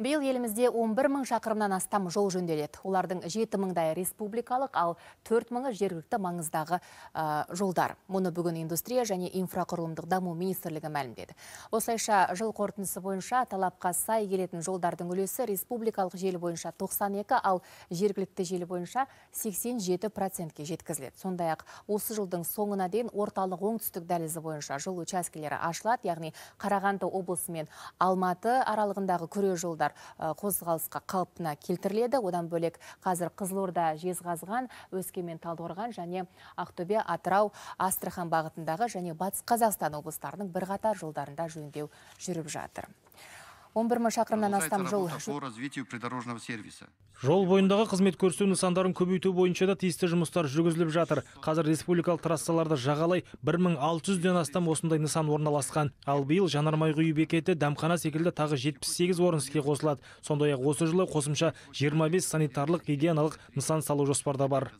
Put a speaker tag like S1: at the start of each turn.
S1: Бейл елімізде 11 мың шақырымнан астам жол жөнделет Олардың 7 мыңдайы республикалық, ал 4 мыңы жергілікті маңыздағы жолдар. Мұны бүгін индустрия және инфрақұрылымдық даму министрлігі мәлімдеді. Осылайша жыл қортынсы бойынша талапқа сай келетін жолдардың үлесі республикалық желі бойынша 92, ал жергілікті желі бойынша 87 процентке жеткізіледі. Сондай-ақ осы жылдың соңына дейін орталық оңтүстік дәлізі бойынша жол учаскелері ашылады, яғни Қарағанды облысы мен Алматы аралығындағы күре жолдар Э, қозғалысқа қалпына келтіріледі одан бөлек қазір қызылорда жезқазған өскемен талдықорған және ақтөбе атырау астрахан бағытындағы және батыс қазақстан облыстарының бірқатар жолдарында жөндеу жүріп жатыр 11 шақырымнан астам жол.
S2: Жол бойындағы қызмет көрсету нысандарын көбейту бойынша да тиісті жұмыстар жүргізіліп жатыр. Қазір республикалық трассаларды жағалай 1600-ден астам осындай нысан орналасқан. Ал биыл жанармай құю бекеті дәмхана секілді тағы 78 орын іске қосылады. Сондай-ақ осы жылы қосымша 25 санитарлық гигиеналық нысан салу жоспарда бар.